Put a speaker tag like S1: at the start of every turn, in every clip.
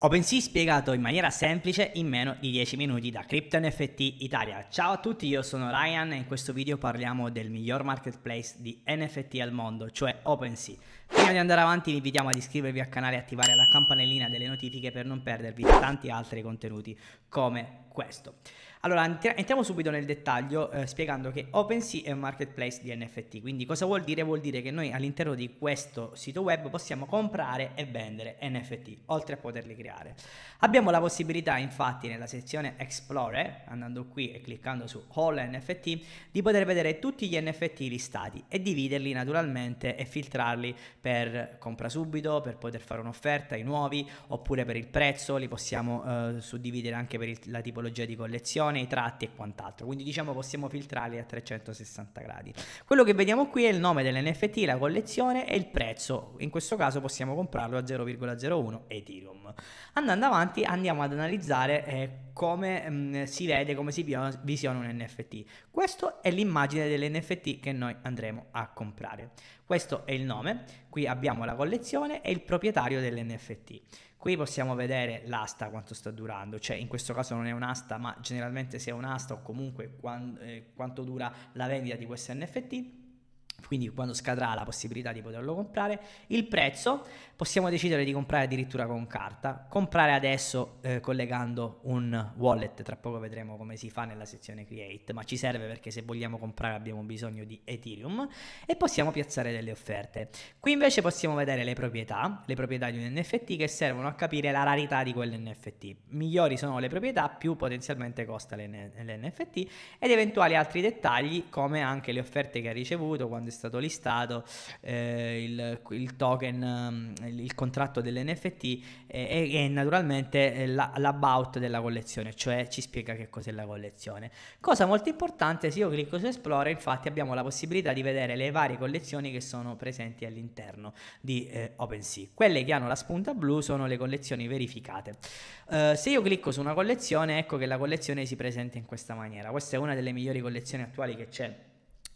S1: Ho bensì spiegato in maniera semplice in meno di 10 minuti da CryptoNFT Italia. Ciao a tutti, io sono Ryan e in questo video parliamo del miglior marketplace di NFT al mondo, cioè OpenSea. Prima di andare avanti vi invitiamo ad iscrivervi al canale e attivare la campanellina delle notifiche per non perdervi tanti altri contenuti come questo. Allora, entriamo subito nel dettaglio eh, spiegando che OpenSea è un marketplace di NFT, quindi cosa vuol dire? Vuol dire che noi all'interno di questo sito web possiamo comprare e vendere NFT, oltre a poterli creare creare. Abbiamo la possibilità infatti nella sezione Explore, andando qui e cliccando su All NFT, di poter vedere tutti gli NFT listati e dividerli naturalmente e filtrarli per compra subito, per poter fare un'offerta, i nuovi, oppure per il prezzo, li possiamo eh, suddividere anche per il, la tipologia di collezione, i tratti e quant'altro. Quindi diciamo possiamo filtrarli a 360 gradi. Quello che vediamo qui è il nome dell'NFT, la collezione e il prezzo. In questo caso possiamo comprarlo a 0,01 Ethereum. Andando avanti andiamo ad analizzare eh, come mh, mm, si vede, come si visiona un NFT. Questa è l'immagine dell'NFT che noi andremo a comprare. Questo è il nome, qui abbiamo la collezione e il proprietario dell'NFT. Qui possiamo vedere l'asta quanto sta durando, cioè in questo caso non è un'asta, ma generalmente se è un'asta o comunque quando, eh, quanto dura la vendita di questo NFT quindi quando scadrà la possibilità di poterlo comprare. Il prezzo possiamo decidere di comprare addirittura con carta, comprare adesso eh, collegando un wallet, tra poco vedremo come si fa nella sezione create, ma ci serve perché se vogliamo comprare abbiamo bisogno di Ethereum e possiamo piazzare delle offerte. Qui invece possiamo vedere le proprietà, le proprietà di un NFT che servono a capire la rarità di quell'NFT. Migliori sono le proprietà, più potenzialmente costa l'NFT ed eventuali altri dettagli come anche le offerte che ha ricevuto quando quando è stato listato eh, il, il, token, mm, il contratto dell'NFT eh, e, e naturalmente eh, la, l'about della collezione, cioè ci spiega che cos'è la collezione. Cosa molto importante, se io clicco su Esplora, infatti abbiamo la possibilità di vedere le varie collezioni che sono presenti all'interno di eh, OpenSea. Quelle che hanno la spunta blu sono le collezioni verificate. Uh, se io clicco su una collezione, ecco che la collezione si presenta in questa maniera. Questa è una delle migliori collezioni attuali che c'è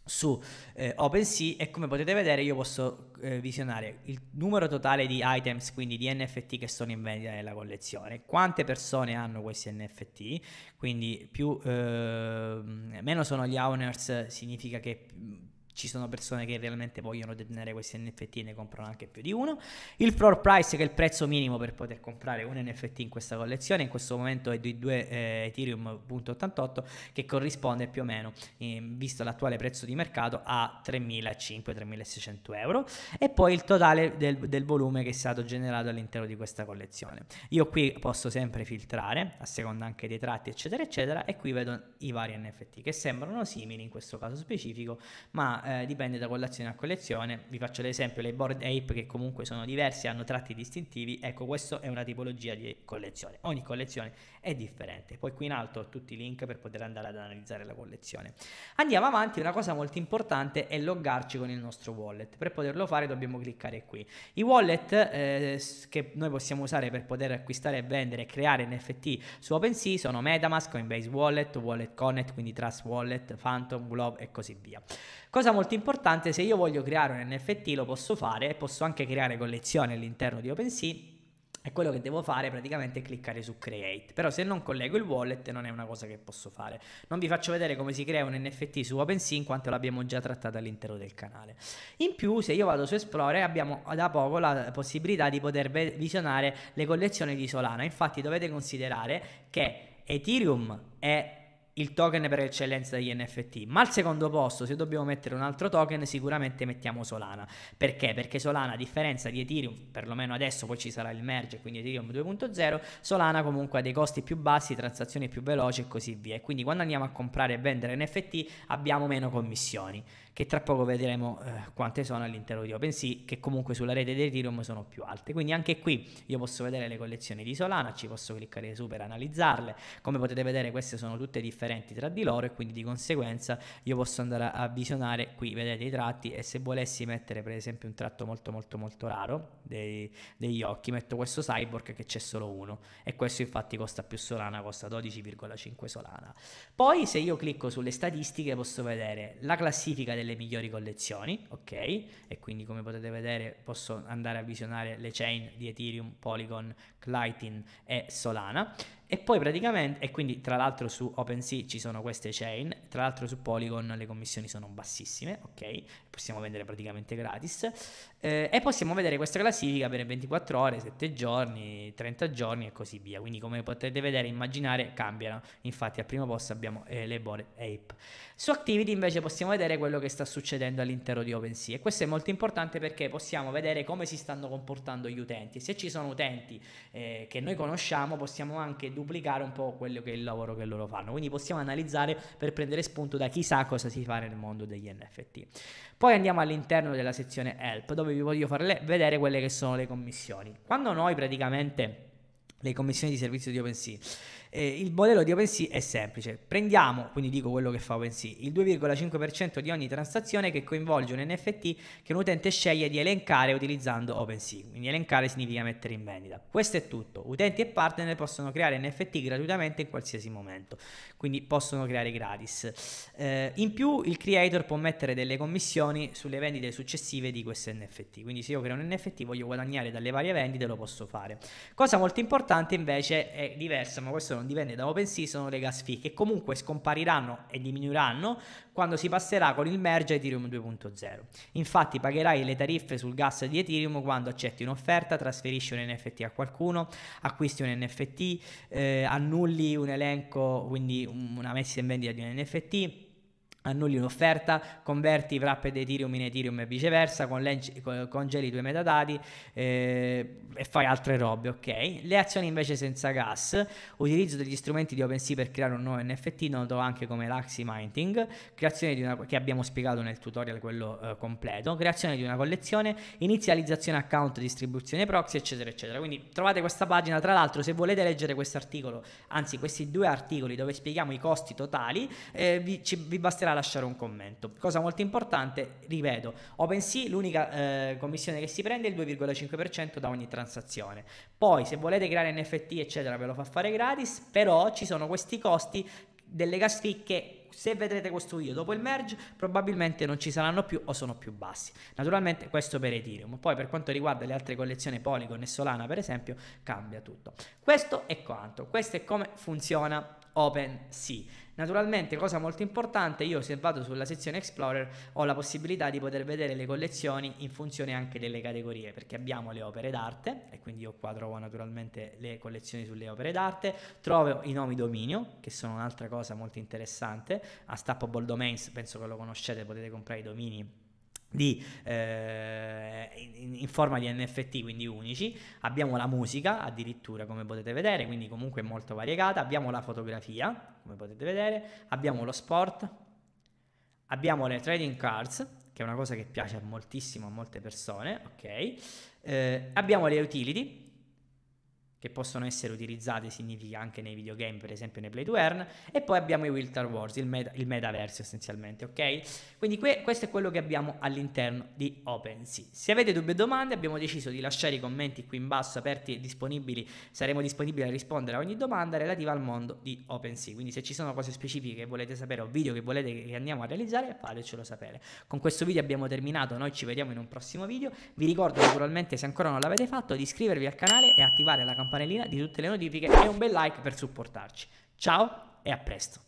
S1: su eh, OpenSea e come potete vedere io posso eh, visionare il numero totale di items, quindi di NFT che sono in vendita nella collezione, quante persone hanno questi NFT, quindi più, eh, meno sono gli owners significa che ci sono persone che realmente vogliono detenere questi NFT e ne comprano anche più di uno. Il floor price, che è il prezzo minimo per poter comprare un NFT in questa collezione, in questo momento è di 2 eh, Ethereum.88, che corrisponde più o meno, eh, visto l'attuale prezzo di mercato, a 3.500-3.600 euro. E poi il totale del, del volume che è stato generato all'interno di questa collezione. Io qui posso sempre filtrare, a seconda anche dei tratti, eccetera, eccetera, e qui vedo i vari NFT che sembrano simili in questo caso specifico, ma eh, dipende da collezione a collezione. Vi faccio l'esempio, le board ape che comunque sono diverse, hanno tratti distintivi, ecco questa è una tipologia di collezione, ogni collezione è differente. Poi qui in alto ho tutti i link per poter andare ad analizzare la collezione.
S2: Andiamo avanti,
S1: una cosa molto importante è loggarci con il nostro wallet, per poterlo fare dobbiamo cliccare qui. I wallet eh, che noi possiamo usare per poter acquistare, vendere e creare NFT su OpenSea sono Metamask, Coinbase Wallet, Wallet Connect, quindi Trust Wallet, Phantom, Globe e così via. Cosa cosa molto importante, se io voglio creare un NFT lo posso fare e posso anche creare collezioni all'interno di OpenSea e quello che devo fare praticamente è cliccare su create però se non collego il wallet non è una cosa che posso fare non vi faccio vedere come si crea un NFT su OpenSea in quanto l'abbiamo già trattato all'interno del canale in più se io vado su Esplore abbiamo da poco la possibilità di poter visionare le collezioni di Solana infatti dovete considerare che Ethereum è il token per eccellenza degli NFT. Ma al secondo posto, se dobbiamo mettere un altro token, sicuramente mettiamo Solana. Perché? Perché Solana, a differenza di Ethereum, perlomeno adesso poi ci sarà il merge, quindi Ethereum 2.0, Solana comunque ha dei costi più bassi, transazioni più veloci e così via. E quindi quando andiamo a comprare e vendere NFT abbiamo meno commissioni che tra poco vedremo eh, quante sono all'interno di OpenSea, che comunque sulla rete di Ethereum sono più alte. Quindi anche qui io posso vedere le collezioni di Solana, ci posso cliccare su per analizzarle. Come potete vedere queste sono tutte differenti tra di loro e quindi di conseguenza io posso andare a visionare qui, vedete i tratti e se volessi mettere per esempio un tratto molto molto molto raro dei, degli occhi, metto questo cyborg che c'è solo uno e questo infatti costa più Solana, costa 12,5 Solana. Poi se io clicco sulle statistiche posso vedere la classifica delle delle migliori collezioni, ok? E quindi come potete vedere posso andare a visionare le chain di Ethereum, Polygon, Lightning e Solana e poi praticamente, e quindi tra l'altro su OpenSea ci sono queste chain, tra l'altro su Polygon le commissioni sono bassissime, ok? Possiamo vendere praticamente gratis. Eh, e possiamo vedere questa classifica per 24 ore, 7 giorni, 30 giorni e così via. Quindi come potete vedere, immaginare, cambiano. Infatti al primo posto abbiamo eh, le Bored Ape. Su Activity invece possiamo vedere quello che sta succedendo all'interno di OpenSea. E questo è molto importante perché possiamo vedere come si stanno comportando gli utenti. Se ci sono utenti eh, che noi conosciamo possiamo anche duplicare un po' quello che è il lavoro che loro fanno. Quindi possiamo analizzare per prendere spunto da chissà cosa si fa nel mondo degli NFT. Poi andiamo all'interno della sezione help dove vi voglio far vedere quelle che sono le commissioni. Quando noi praticamente le commissioni di servizio di OpenSea eh, il modello di OpenSea è semplice. Prendiamo, quindi dico quello che fa OpenSea, il 2,5% di ogni transazione che coinvolge un NFT che un utente sceglie di elencare utilizzando OpenSea. Quindi elencare significa mettere in vendita. Questo è tutto. Utenti e partner possono creare NFT gratuitamente in qualsiasi momento, quindi possono creare gratis. Eh, in più il creator può mettere delle commissioni sulle vendite successive di questo NFT. Quindi se io creo un NFT voglio guadagnare dalle varie vendite lo posso fare. Cosa molto importante invece è diversa, ma questo non dipende da OpenSea sono le gas fee che comunque scompariranno e diminuiranno quando si passerà con il merge a Ethereum 2.0. Infatti pagherai le tariffe sul gas di Ethereum quando accetti un'offerta, trasferisci un NFT a qualcuno, acquisti un NFT, eh, annulli un elenco, quindi una messa in vendita di un NFT annulli un'offerta, converti wrapped Ethereum in Ethereum e viceversa, congeli i tuoi metadati eh, e fai altre robe, ok? Le azioni invece senza gas, utilizzo degli strumenti di OpenSea per creare un nuovo NFT noto anche come l'Axi Minting, creazione di una, che abbiamo spiegato nel tutorial quello eh, completo, creazione di una collezione, inizializzazione account, distribuzione proxy, eccetera, eccetera. Quindi trovate questa pagina, tra l'altro se volete leggere questo articolo, anzi questi due articoli dove spieghiamo i costi totali, eh, vi, ci, vi basterà a lasciare un commento. Cosa molto importante, ripeto, OpenSea l'unica eh, commissione che si prende è il 2,5% da ogni transazione. Poi se volete creare NFT eccetera ve lo fa fare gratis, però ci sono questi costi delle gas fee che se vedrete questo video dopo il merge probabilmente non ci saranno più o sono più bassi naturalmente questo per Ethereum poi per quanto riguarda le altre collezioni Polygon e Solana per esempio cambia tutto questo è quanto questo è come funziona OpenSea. Naturalmente, cosa molto importante, io se vado sulla sezione Explorer ho la possibilità di poter vedere le collezioni in funzione anche delle categorie, perché abbiamo le opere d'arte, e quindi io qua trovo naturalmente le collezioni sulle opere d'arte, trovo i nomi dominio, che sono un'altra cosa molto interessante, a Stappable Domains, penso che lo conoscete, potete comprare i domini di, eh, in, forma di NFT, quindi unici. Abbiamo la musica addirittura, come potete vedere, quindi comunque molto variegata. Abbiamo la fotografia, come potete vedere. Abbiamo lo sport. Abbiamo le trading cards, che è una cosa che piace moltissimo a molte persone, ok? Eh, abbiamo le utility, che possono essere utilizzate significa anche nei videogame, per esempio nei play to earn, e poi abbiamo i Wiltar Wars, il, meta, il metaverso essenzialmente, ok? Quindi que- questo è quello che abbiamo all'interno di OpenSea. Se avete dubbi o domande abbiamo deciso di lasciare i commenti qui in basso aperti e disponibili, saremo disponibili a rispondere a ogni domanda relativa al mondo di OpenSea, quindi se ci sono cose specifiche che volete sapere o video che volete che andiamo a realizzare fatecelo sapere. Con questo video abbiamo terminato, noi ci vediamo in un prossimo video, vi ricordo naturalmente se ancora non l'avete fatto di iscrivervi al canale e attivare la campanella campanellina di tutte le notifiche e un bel like per supportarci. Ciao e a presto!